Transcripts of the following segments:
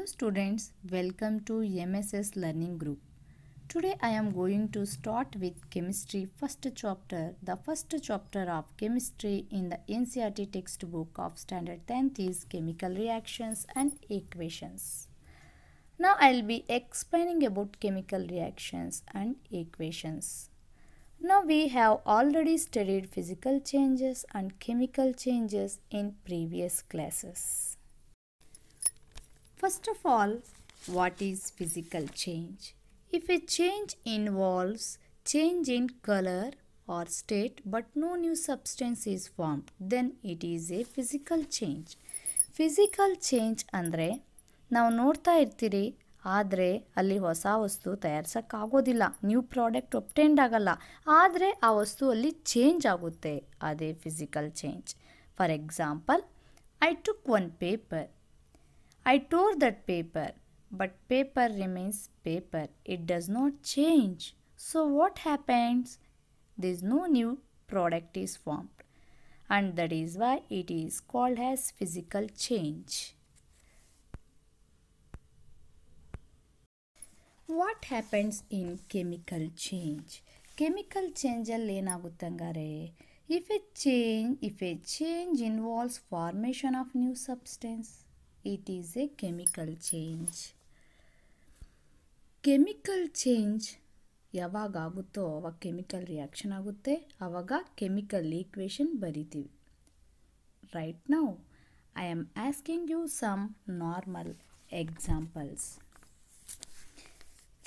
Hello students, welcome to MSS Learning Group. Today I am going to start with chemistry first chapter. The first chapter of chemistry in the NCRT textbook of standard 10th is chemical reactions and equations. Now I'll be explaining about chemical reactions and equations. Now we have already studied physical changes and chemical changes in previous classes. First of all, what is physical change? If a change involves change in color or state but no new substance is formed, then it is a physical change. Physical change ಅಂದರೆ ನಾವು ನೋಡ್ತಾ ಇರ್ತೀರಿ ಆದರೆ ಅಲ್ಲಿ ಹೊಸ ವಸ್ತು ತಯಾರಿಸೋಕ್ಕಾಗೋದಿಲ್ಲ new product obtained ಆಗಲ್ಲ ಆದರೆ ಆ ವಸ್ತು ಅಲ್ಲಿ change ಆಗುತ್ತೆ ade physical change. For example, I took one paper. I tore that paper, but paper remains paper. It does not change. So what happens? There is no new product is formed and that is why it is called as physical change. What happens Chemical change. Change chemical ಚೇಂಜಲ್ಲಿ ಏನಾಗುತ್ತಂಗಾರೆ If a change, if a change involves formation of new substance it is a chemical change chemical change ಯಾವಾಗ ಆಗುತ್ತೋ ಅವಾಗ chemical reaction ಆಗುತ್ತೆ ಆವಾಗ chemical equation ಬರಿತೀವಿ right ನಾವು I am asking you some normal examples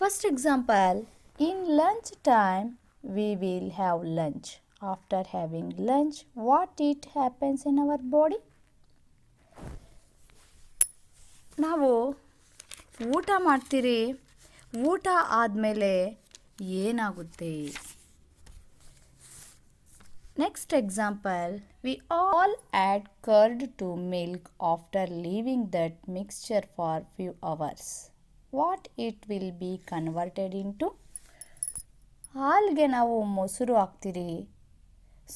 first example in lunch time we will have lunch after having lunch what it happens in our body ನಾವು ಊಟ ಮಾಡ್ತೀರಿ ಊಟ ಆದಮೇಲೆ ಏನಾಗುತ್ತೆ next example we all add curd to milk after leaving that mixture for few hours what it will be converted in to ಹಾಲ್ಗೆ ನಾವು ಮೊಸರು ಹಾಕ್ತೀರಿ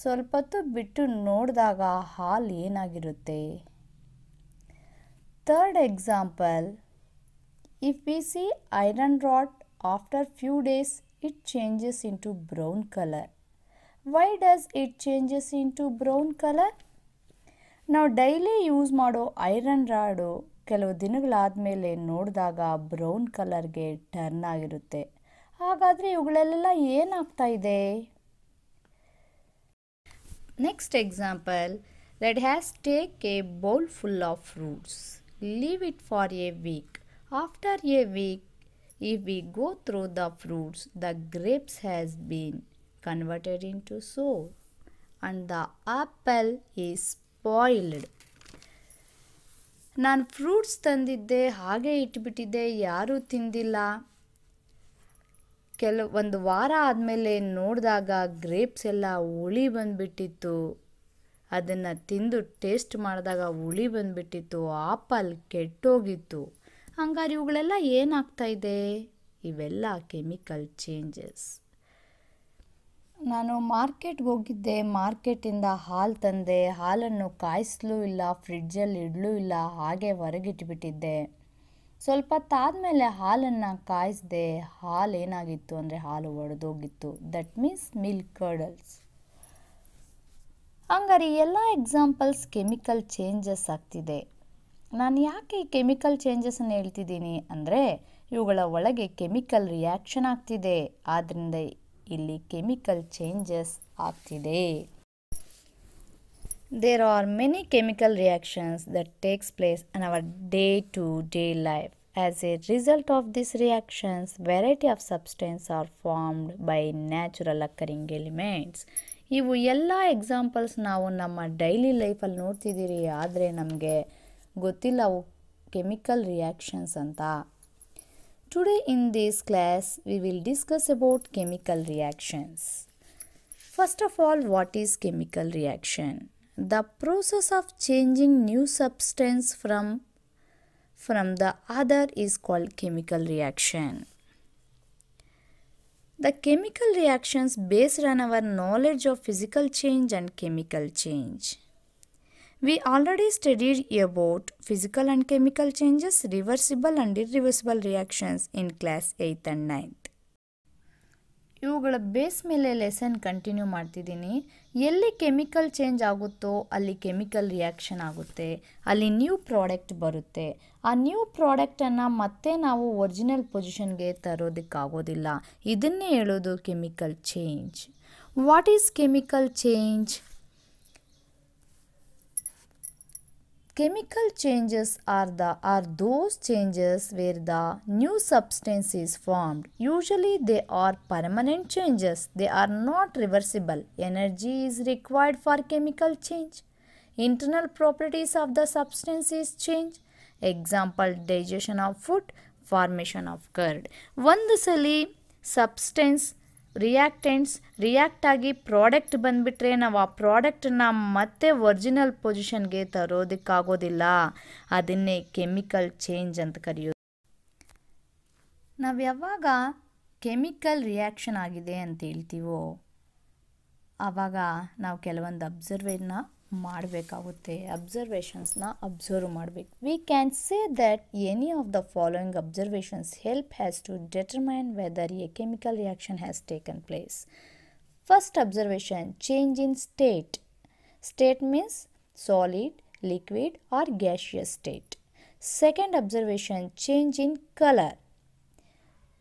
ಸ್ವಲ್ಪ ಹೊತ್ತು ಬಿಟ್ಟು ನೋಡಿದಾಗ ಹಾಲು ಏನಾಗಿರುತ್ತೆ Third example, if we see iron rod after few days it changes into brown color. Why does it changes into brown color? ನಾವು ಡೈಲಿ ಯೂಸ್ ಮಾಡೋ ಐರನ್ ರಾಡು ಕೆಲವು ದಿನಗಳಾದಮೇಲೆ ನೋಡಿದಾಗ ಬ್ರೌನ್ ಕಲರ್ಗೆ ಟರ್ನ್ ಆಗಿರುತ್ತೆ ಹಾಗಾದರೆ ಇವುಗಳಲ್ಲೆಲ್ಲ ಏನಾಗ್ತಾ ಇದೆ next example let us take a bowl full of fruits leave it for a week. After a week, if we go through the fruits, the grapes has been converted into sour and the apple is spoiled. ನಾನು fruits ತಂದಿದ್ದೆ ಹಾಗೆ ಇಟ್ಬಿಟ್ಟಿದ್ದೆ ಯಾರೂ ತಿಂದಿಲ್ಲ ಕೆಲ ಒಂದು ವಾರ ಆದಮೇಲೆ ನೋಡಿದಾಗ ಗ್ರೇಪ್ಸ್ ಎಲ್ಲ ಹುಳಿ ಅದನ್ನು ತಿಂದು ಟೇಸ್ಟ್ ಮಾಡಿದಾಗ ಹುಳಿ ಬಂದುಬಿಟ್ಟಿತ್ತು ಆಪಲ್ ಕೆಟ್ಟೋಗಿತ್ತು ಹಂಗಾರೆ ಇವುಗಳೆಲ್ಲ ಏನಾಗ್ತಾ ಇದೆ ಇವೆಲ್ಲ ಕೆಮಿಕಲ್ ಚೇಂಜಸ್ ನಾನು ಮಾರ್ಕೆಟ್ಗೆ ಹೋಗಿದ್ದೆ ಮಾರ್ಕೆಟಿಂದ ಹಾಲು ತಂದೆ ಹಾಲನ್ನು ಕಾಯಿಸ್ಲೂ ಇಲ್ಲ ಫ್ರಿಡ್ಜಲ್ಲಿ ಇಡಲೂ ಇಲ್ಲ ಹಾಗೆ ಹೊರಗಿಟ್ಬಿಟ್ಟಿದ್ದೆ ಸ್ವಲ್ಪ ತಾದ್ಮೇಲೆ ಹಾಲನ್ನು ಕಾಯಿಸ್ದೆ ಹಾಲು ಏನಾಗಿತ್ತು ಅಂದರೆ ಹಾಲು ಒಡೆದೋಗಿತ್ತು ದಟ್ ಮೀನ್ಸ್ ಮಿಲ್ಕ್ ಕರ್ಡಲ್ಸ್ ಸರಿ ಎಲ್ಲ ಎಕ್ಸಾಂಪಲ್ಸ್ ಕೆಮಿಕಲ್ ಚೇಂಜಸ್ ಆಗ್ತಿದೆ ನಾನು ಯಾಕೆ ಕೆಮಿಕಲ್ ಚೇಂಜಸನ್ನು ಹೇಳ್ತಿದ್ದೀನಿ ಅಂದರೆ ಇವುಗಳ ಒಳಗೆ ಕೆಮಿಕಲ್ ರಿಯಾಕ್ಷನ್ ಆಗ್ತಿದೆ ಆದ್ದರಿಂದ ಇಲ್ಲಿ ಕೆಮಿಕಲ್ ಚೇಂಜಸ್ ಆಗ್ತಿದೆ there are many chemical reactions that takes place on our day to day life as a result of this reactions variety of substance are formed by natural occurring elements ಇವು ಎಲ್ಲ examples ನಾವು ನಮ್ಮ daily ಲೈಫಲ್ಲಿ ನೋಡ್ತಿದ್ದೀರಿ ಆದರೆ ನಮಗೆ ಗೊತ್ತಿಲ್ಲ ಅವು chemical reactions ಅಂತ today in this class we will discuss about chemical reactions first of all what is chemical reaction the process of changing new substance from from the other is called chemical reaction the chemical reactions based on our knowledge of physical change and chemical change. We already studied about physical and chemical changes, reversible and irreversible reactions in class 8th and 9th. ಇವುಗಳ base ಮೇಲೆ lesson continue ಮಾಡ್ತಿದ್ದೀನಿ ಎಲ್ಲಿ chemical change ಆಗುತ್ತೋ ಅಲ್ಲಿ chemical reaction ಆಗುತ್ತೆ ಅಲ್ಲಿ new product ಬರುತ್ತೆ ಆ ನ್ಯೂ ಪ್ರಾಡಕ್ಟನ್ನು ಮತ್ತೆ ನಾವು ಒರಿಜಿನಲ್ ಪೊಸಿಷನ್ಗೆ ತರೋದಕ್ಕಾಗೋದಿಲ್ಲ ಇದನ್ನೇ ಹೇಳೋದು chemical change what is chemical change Chemical changes are, the, are those changes where the new substance is formed. Usually they are permanent changes. They are not reversible. Energy is required for chemical change. Internal properties of the substance is change. Example digestion of food, formation of curd. One the substance reactants react ಆಗಿ product ಬಂದುಬಿಟ್ರೆ ನಾವು ಆ ಪ್ರಾಡಕ್ಟನ್ನು ಮತ್ತೆ original ಪೊಸಿಷನ್ಗೆ ತರೋದಕ್ಕಾಗೋದಿಲ್ಲ ಅದನ್ನೇ chemical change ಅಂತ ಕರೆಯೋದು ನಾವು ಯಾವಾಗ ಕೆಮಿಕಲ್ ರಿಯಾಕ್ಷನ್ ಆಗಿದೆ ಅಂತ ಹೇಳ್ತೀವೋ ಆವಾಗ ನಾವು ಕೆಲವೊಂದು ಅಬ್ಸರ್ವೇನ ಮಾಡಬೇಕಾಗುತ್ತೆ ಅಬ್ಸರ್ವೇಷನ್ಸ್ನ ಅಬ್ಸರ್ವ್ ಮಾಡಬೇಕು we can say that any of the following observations help us to determine whether a chemical reaction has taken place first observation change in state state means solid liquid or gaseous state second observation change in color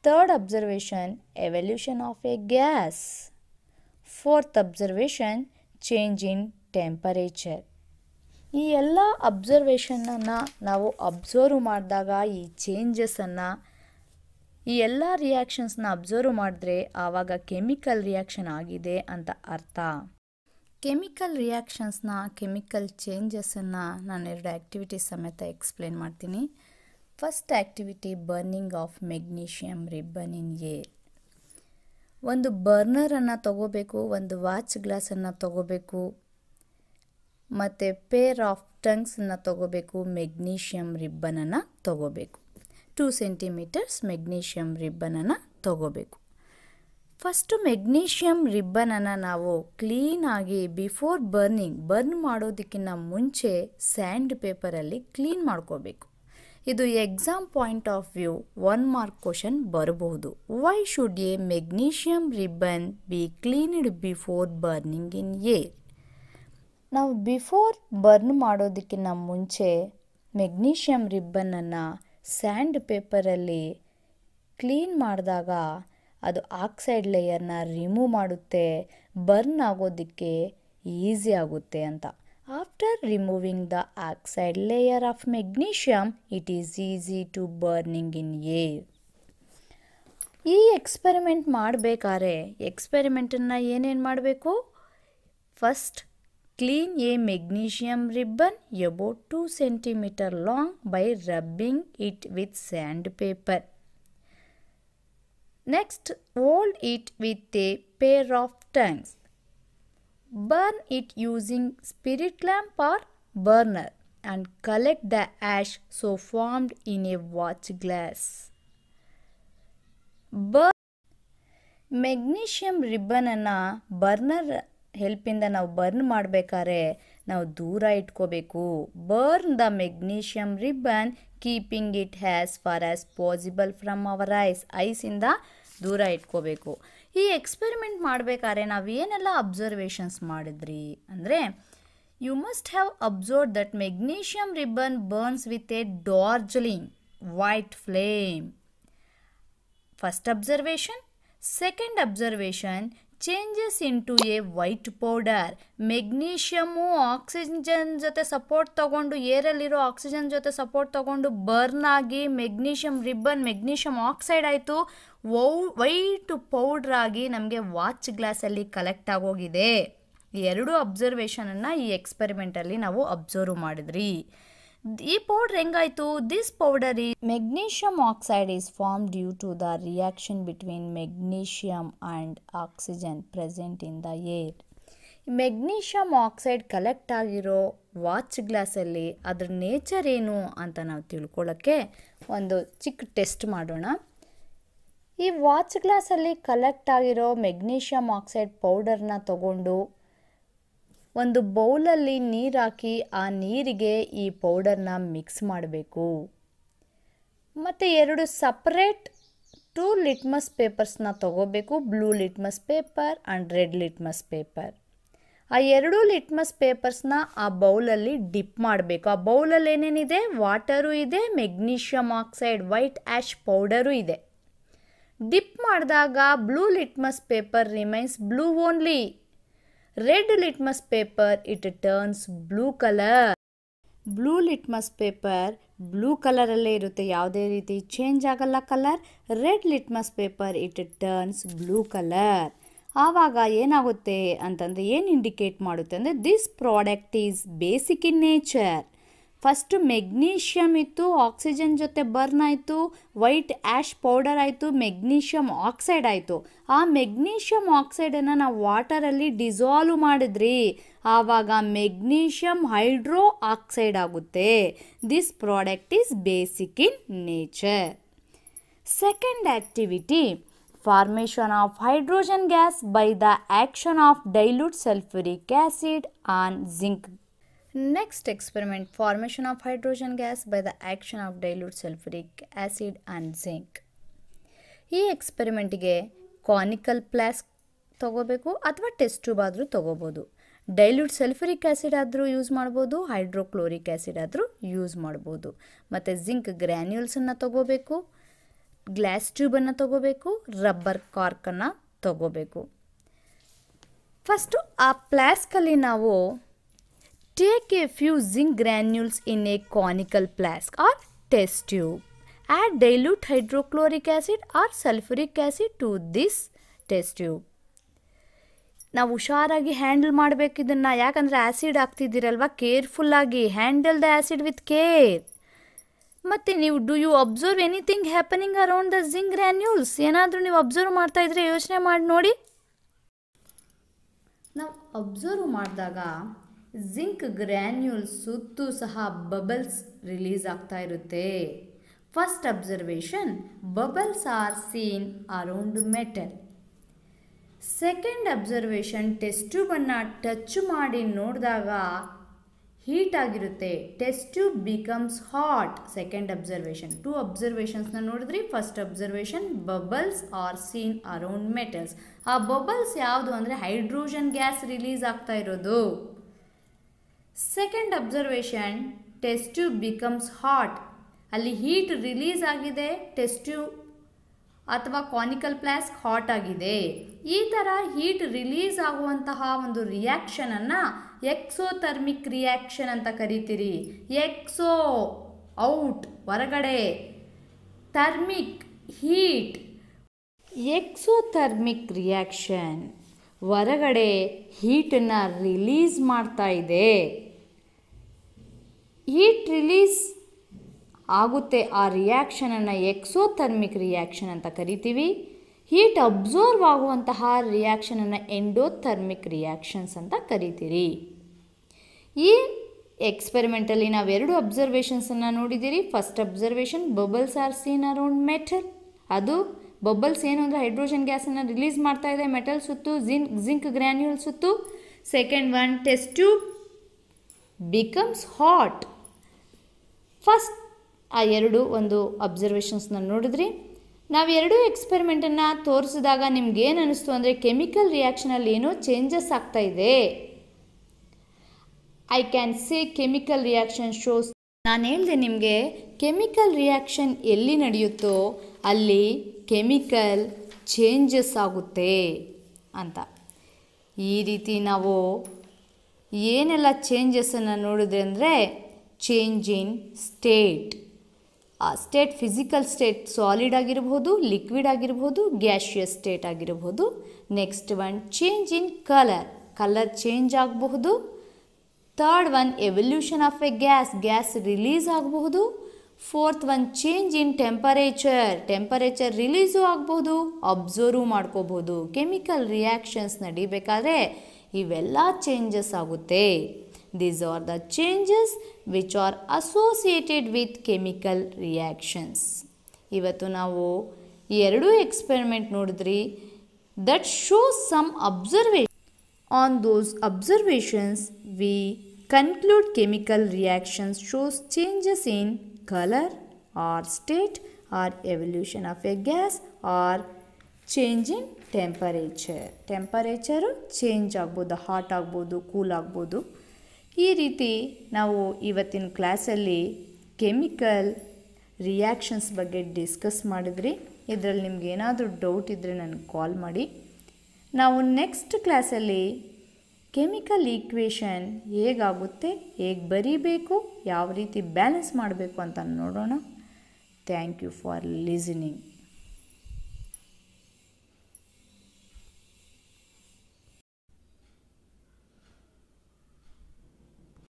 third observation evolution of a gas fourth observation change in temperature ಈ ಎಲ್ಲ ಅಬ್ಸರ್ವೇಷನನ್ನು ನಾವು observe ಮಾಡಿದಾಗ ಈ ಚೇಂಜಸನ್ನು ಈ ಎಲ್ಲ ರಿಯಾಕ್ಷನ್ಸ್ನ observe ಮಾಡಿದ್ರೆ ಆವಾಗ chemical reaction ಆಗಿದೆ ಅಂತ ಅರ್ಥ ಕೆಮಿಕಲ್ ರಿಯಾಕ್ಷನ್ಸ್ನ ಕೆಮಿಕಲ್ ಚೇಂಜಸನ್ನು ನಾನು ಎರಡು ಆ್ಯಕ್ಟಿವಿಟಿ ಸಮೇತ ಎಕ್ಸ್ಪ್ಲೇನ್ ಮಾಡ್ತೀನಿ first activity burning of magnesium ribbon in air ಒಂದು ಬರ್ನರನ್ನು ತಗೋಬೇಕು ಒಂದು ವಾಚ್ ಗ್ಲಾಸನ್ನು ತಗೋಬೇಕು ಮತ್ತು ಪೇರ್ ಆಫ್ ಟಂಗ್ಸನ್ನು ತಗೋಬೇಕು ಮೆಗ್ನೀಷಿಯಮ್ ರಿಬ್ಬನನ್ನು ತಗೋಬೇಕು ಟೂ ಸೆಂಟಿಮೀಟರ್ಸ್ ಮೆಗ್ನೀಷಿಯಂ ರಿಬ್ಬನನ್ನು ತಗೋಬೇಕು ಫಸ್ಟು ಮೆಗ್ನೀಷಿಯಮ್ ರಿಬ್ಬನನ್ನು ನಾವು ಕ್ಲೀನಾಗಿ ಬಿಫೋರ್ ಬರ್ನಿಂಗ್ ಬರ್ನ್ ಮಾಡೋದಕ್ಕಿಂತ ಮುಂಚೆ ಸ್ಯಾಂಡ್ ಪೇಪರಲ್ಲಿ ಕ್ಲೀನ್ ಮಾಡ್ಕೋಬೇಕು ಇದು exam point of view one mark question ಬರಬಹುದು why should a magnesium ribbon be cleaned before burning in air ನಾವು ಬಿಫೋರ್ ಬರ್ನ್ ಮಾಡೋದಕ್ಕಿಂತ ಮುಂಚೆ ಮೆಗ್ನೀಷಿಯಮ್ ರಿಬ್ಬನನ್ನು ಸ್ಯಾಂಡ್ ಪೇಪರಲ್ಲಿ ಕ್ಲೀನ್ ಮಾಡಿದಾಗ ಅದು ಆಕ್ಸೈಡ್ ಲೇಯರ್ನ ರಿಮೂವ್ ಮಾಡುತ್ತೆ ಬರ್ನ್ ಆಗೋದಕ್ಕೆ ಈಸಿ ಆಗುತ್ತೆ ಅಂತ after removing the oxide layer of magnesium it is easy to burning in air ಈ ಎಕ್ಸ್ಪೆರಿಮೆಂಟ್ ಮಾಡಬೇಕಾದ್ರೆ ಎಕ್ಸ್ಪೆರಿಮೆಂಟನ್ನು ಏನೇನು ಮಾಡಬೇಕು first Clean a magnesium ribbon about 2 cm long by rubbing it with sandpaper. Next, hold it with a pair of tongs. Burn it using spirit lamp or burner and collect the ash so formed in a watch glass. Burn magnesium ribbon a burner. ಹೆಲ್ಪಿಂದ ನಾವು burn ಮಾಡಬೇಕಾದ್ರೆ ನಾವು ದೂರ ಇಟ್ಕೋಬೇಕು burn the magnesium ribbon keeping it as far as possible from our eyes ಐಸಿಂದ ದೂರ ಇಟ್ಕೋಬೇಕು ಈ ಎಕ್ಸ್ಪೆರಿಮೆಂಟ್ ಮಾಡಬೇಕಾದ್ರೆ ನಾವು ಏನೆಲ್ಲ ಅಬ್ಸರ್ವೇಷನ್ಸ್ ಮಾಡಿದ್ರಿ ಅಂದರೆ you must have observe that magnesium ribbon burns with a dazzling white flame first observation second observation changes into a white powder magnesium oxygen ಜೊತೆ ಸಪೋರ್ಟ್ ತೊಗೊಂಡು ಏರಲ್ಲಿರೋ ಆಕ್ಸಿಜನ್ ಜೊತೆ ಸಪೋರ್ಟ್ ತೊಗೊಂಡು ಬರ್ನ್ ಆಗಿ ಮೆಗ್ನೀಷಿಯಮ್ ರಿಬ್ಬನ್ ಮೆಗ್ನೀಷಿಯಮ್ ಆಕ್ಸೈಡ್ ಆಯಿತು wow white ಆಗಿ ನಮಗೆ watch ಗ್ಲಾಸಲ್ಲಿ ಕಲೆಕ್ಟ್ ಆಗೋಗಿದೆ ಎರಡು ಅಬ್ಸರ್ವೇಷನನ್ನು ಈ ಎಕ್ಸ್ಪೆರಿಮೆಂಟಲ್ಲಿ ನಾವು ಅಬ್ಸರ್ವ್ ಮಾಡಿದ್ರಿ ಈ ಪೌಡರ್ ಹೆಂಗಾಯ್ತು ದಿಸ್ ಪೌಡರ್ ಈ magnesium oxide is form due to the reaction between magnesium and oxygen present in the air magnesium oxide collect ಆಗಿರೋ ವಾಚ್ ಗ್ಲಾಸಲ್ಲಿ ಅದ್ರ ನೇಚರ್ ಏನು ಅಂತ ನಾವು ತಿಳ್ಕೊಳ್ಳೋಕ್ಕೆ ಒಂದು ಚಿಕ್ಕ ಟೆಸ್ಟ್ ಮಾಡೋಣ ಈ ವಾಚ್ ಗ್ಲಾಸಲ್ಲಿ ಕಲೆಕ್ಟ್ ಆಗಿರೋ ಮೆಗ್ನೀಷಿಯಂ ಆಕ್ಸೈಡ್ ಪೌಡರ್ನ ತಗೊಂಡು ಒಂದು ಬೌಲಲ್ಲಿ ನೀರು ಹಾಕಿ ಆ ನೀರಿಗೆ ಈ ಪೌಡರ್ನ ಮಿಕ್ಸ್ ಮಾಡಬೇಕು ಮತ್ತು ಎರಡು ಸಪ್ರೇಟ್ ಟೂ ಲಿಟ್ಮಸ್ ಪೇಪರ್ಸ್ನ ತಗೋಬೇಕು blue litmus paper and red litmus paper ಆ ಎರಡೂ ಲಿಟ್ಮಸ್ ಪೇಪರ್ಸ್ನ ಆ ಬೌಲಲ್ಲಿ ಡಿಪ್ ಮಾಡಬೇಕು ಆ ಬೌಲಲ್ಲಿ ಏನೇನಿದೆ ವಾಟರು ಇದೆ magnesium oxide white ash powder ಇದೆ ಡಿಪ್ ಮಾಡಿದಾಗ blue litmus paper remains blue only red litmus paper it turns blue colour blue litmus paper blue ಕಲರಲ್ಲೇ ಇರುತ್ತೆ ಯಾವುದೇ ರೀತಿ ಚೇಂಜ್ ಆಗಲ್ಲ colour red litmus paper it turns blue colour ಆವಾಗ ಏನಾಗುತ್ತೆ ಅಂತಂದರೆ ಏನು ಇಂಡಿಕೇಟ್ ಮಾಡುತ್ತೆ ಅಂದರೆ this product is basic in nature first magnesium ಇತ್ತು ಆಕ್ಸಿಜನ್ ಜೊತೆ ಬರ್ನ್ ಆಯಿತು ವೈಟ್ ಆ್ಯಶ್ ಪೌಡರ್ ಆಯಿತು ಮೆಗ್ನೀಷಿಯಮ್ ಆಕ್ಸೈಡ್ ಆಯಿತು ಆ ಮೆಗ್ನೀಷಿಯಮ್ ಆಕ್ಸೈಡನ್ನು ನಾವು ವಾಟರಲ್ಲಿ ಡಿಸಾಲ್ವ್ ಮಾಡಿದ್ರಿ ಆವಾಗ ಮೆಗ್ನೀಷಿಯಮ್ ಹೈಡ್ರೋ ಆಕ್ಸೈಡ್ ಆಗುತ್ತೆ this product is basic in nature second activity formation of hydrogen gas by the action of dilute sulphuric acid on zinc next experiment, formation of hydrogen gas by the action of dilute sulfuric acid and zinc ಈ ಎಕ್ಸ್ಪೆರಿಮೆಂಟ್ಗೆ conical flask ತಗೋಬೇಕು ಅಥವಾ test tube ಆದರೂ ತಗೋಬೋದು dilute sulphuric acid ಆದರೂ use ಮಾಡ್ಬೋದು hydrochloric acid ಆದರೂ use ಮಾಡ್ಬೋದು ಮತ್ತು ಜಿಂಕ್ ಗ್ರ್ಯಾನ್ಯೂಲ್ಸನ್ನು ತಗೋಬೇಕು ಗ್ಲಾಸ್ ಟ್ಯೂಬನ್ನು ತಗೋಬೇಕು ರಬ್ಬರ್ ಕಾರ್ಕನ್ನು ತಗೋಬೇಕು ಫಸ್ಟು ಆ ಪ್ಲಾಸ್ಕಲ್ಲಿ ನಾವು Take a few zinc granules in a conical flask or test tube. Add dilute hydrochloric acid or sulfuric acid to this test tube. ನಾವು ಹುಷಾರಾಗಿ ಹ್ಯಾಂಡಲ್ ಮಾಡಬೇಕು ಇದನ್ನು ಯಾಕಂದರೆ ಆ್ಯಸಿಡ್ ಆಗ್ತಿದ್ದೀರಲ್ವ ಕೇರ್ಫುಲ್ಲಾಗಿ handle the acid with care ಮತ್ತು ನೀವು do you observe anything happening around the zinc granules ಏನಾದರೂ ನೀವು ಅಬ್ಸರ್ವ್ ಮಾಡ್ತಾ ಇದ್ರೆ ಯೋಚನೆ ಮಾಡಿ ನೋಡಿ ನಾವು ಅಬ್ಸರ್ವ್ ಮಾಡಿದಾಗ ಜಿಂಕ್ ಗ್ರ್ಯಾನ್ಯೂಲ್ ಸುತ್ತು ಸಹ ಬಬಲ್ಸ್ ರಿಲೀಸ್ ಆಗ್ತಾ ಇರುತ್ತೆ first observation bubbles are seen around metal second observation test ಟ್ಯೂಬನ್ನು ಟಚ್ ಮಾಡಿ ನೋಡಿದಾಗ ಹೀಟ್ ಆಗಿರುತ್ತೆ test tube becomes hot second observation two ಅಬ್ಸರ್ವೇಷನ್ಸ್ನ ನೋಡಿದ್ರಿ first observation bubbles are seen around metals ಆ ಬಬಲ್ಸ್ ಯಾವುದು ಅಂದರೆ ಹೈಡ್ರೋಜನ್ ಗ್ಯಾಸ್ ರಿಲೀಸ್ ಆಗ್ತಾ ಇರೋದು second observation test tube becomes hot ಅಲ್ಲಿ ಹೀಟ್ ರಿಲೀಸ್ ಆಗಿದೆ ಟೆಸ್ಟ್ ಟ್ಯೂಬ್ ಅಥವಾ ಕಾನಿಕಲ್ ಪ್ಲಾಸ್ಕ್ ಹಾಟ್ ಆಗಿದೆ ಈ ಥರ ಹೀಟ್ ರಿಲೀಸ್ ಆಗುವಂತಹ ಒಂದು ರಿಯಾಕ್ಷನನ್ನು ಎಕ್ಸೋಥರ್ಮಿಕ್ ರಿಯಾಕ್ಷನ್ ಅಂತ ಕರಿತೀರಿ ಎಕ್ಸೋ ಔಟ್ ಹೊರಗಡೆ ಥರ್ಮಿಕ್ ಹೀಟ್ ಎಕ್ಸೋಥರ್ಮಿಕ್ ರಿಯಾಕ್ಷನ್ ಹೊರಗಡೆ ಹೀಟನ್ನು ರಿಲೀಸ್ ಮಾಡ್ತಾ ಇದೆ ಹೀಟ್ ರಿಲೀಸ್ ಆಗುತ್ತೆ ಆ ರಿಯಾಕ್ಷನನ್ನು ಎಕ್ಸೋಥರ್ಮಿಕ್ ರಿಯಾಕ್ಷನ್ ಅಂತ ಕರಿತೀವಿ ಹೀಟ್ ಅಬ್ಸರ್ವ್ ಆಗುವಂತಹ ರಿಯಾಕ್ಷನನ್ನು ಎಂಡೋಥರ್ಮಿಕ್ ರಿಯಾಕ್ಷನ್ಸ್ ಅಂತ ಕರಿತೀರಿ ಈ ಎಕ್ಸ್ಪೆರಿಮೆಂಟಲ್ಲಿ ನಾವು ಎರಡು ಅಬ್ಸರ್ವೇಷನ್ಸನ್ನು ನೋಡಿದ್ದೀರಿ first observation bubbles are seen around metal ಅದು ಬಬಲ್ಸ್ ಏನು ಅಂದರೆ ಹೈಡ್ರೋಜನ್ ಗ್ಯಾಸನ್ನು ರಿಲೀಸ್ ಮಾಡ್ತಾ ಇದೆ ಮೆಟಲ್ ಸುತ್ತು ಜಿಂಕ್ ಜಿಂಕ್ ಗ್ರ್ಯಾನ್ಯೂಲ್ ಸುತ್ತು second one test tube becomes hot first ಆ ಎರಡು ಒಂದು ಅಬ್ಸರ್ವೇಷನ್ಸ್ನ ನೋಡಿದ್ರಿ ನಾವು ಎರಡೂ ಎಕ್ಸ್ಪೆರಿಮೆಂಟನ್ನು ತೋರಿಸಿದಾಗ ನಿಮ್ಗೇನು ಅನ್ನಿಸ್ತು ಅಂದರೆ ಕೆಮಿಕಲ್ ರಿಯಾಕ್ಷನಲ್ಲಿ ಏನೋ ಚೇಂಜಸ್ ಆಗ್ತಾ ಇದೆ I can say chemical reaction shows ನಾನು ಹೇಳಿದೆ ನಿಮಗೆ ಕೆಮಿಕಲ್ ರಿಯಾಕ್ಷನ್ ಎಲ್ಲಿ ನಡೆಯುತ್ತೋ ಅಲ್ಲಿ ಕೆಮಿಕಲ್ ಚೇಂಜಸ್ ಆಗುತ್ತೆ ಅಂತ ಈ ರೀತಿ ನಾವು ಏನೆಲ್ಲ ಚೇಂಜಸ್ಸನ್ನು ನೋಡಿದ್ರೆ ಅಂದರೆ ಚೇಂಜ್ ಇನ್ ಸ್ಟೇಟ್ ಆ ಸ್ಟೇಟ್ ಫಿಸಿಕಲ್ ಸ್ಟೇಟ್ ಸಾಲಿಡ್ ಆಗಿರಬಹುದು ಲಿಕ್ವಿಡ್ ಆಗಿರ್ಬೋದು ಗ್ಯಾಶಿಯಸ್ ಸ್ಟೇಟ್ ಆಗಿರಬಹುದು next one change in colour colour change ಆಗಬಹುದು third one evolution of a gas gas release ಆಗಬಹುದು fourth one change in temperature temperature release ಆಗ್ಬೋದು observe ಮಾಡ್ಕೋಬಹುದು chemical reactions ನಡಿಬೇಕಾದ್ರೆ ಇವೆಲ್ಲ changes ಆಗುತ್ತೆ these are the changes which are associated with chemical reactions. Ivatu navu eradu experiment nodidri that shows some observation. On those observations we conclude chemical reactions shows changes in color or state or evolution of a gas or change in temperature. Temperature change agbodu, hot agbodu, cool agbodu. ಈ ರೀತಿ ನಾವು ಇವತ್ತಿನ ಕ್ಲಾಸಲ್ಲಿ chemical reactions ಬಗ್ಗೆ discuss ಮಾಡಿದ್ರಿ ಇದರಲ್ಲಿ ನಿಮ್ಗೆ ಏನಾದರೂ ಡೌಟ್ ಇದ್ದರೆ ನನಗೆ ಕಾಲ್ ಮಾಡಿ ನಾವು ನೆಕ್ಸ್ಟ್ ಕ್ಲಾಸಲ್ಲಿ ಕೆಮಿಕಲ್ ಈಕ್ವೇಷನ್ ಹೇಗಾಗುತ್ತೆ ಹೇಗೆ ಬರೀಬೇಕು ಯಾವ ರೀತಿ ಬ್ಯಾಲೆನ್ಸ್ ಮಾಡಬೇಕು ಅಂತ ನೋಡೋಣ ಥ್ಯಾಂಕ್ ಯು ಫಾರ್ ಲಿಸನಿಂಗ್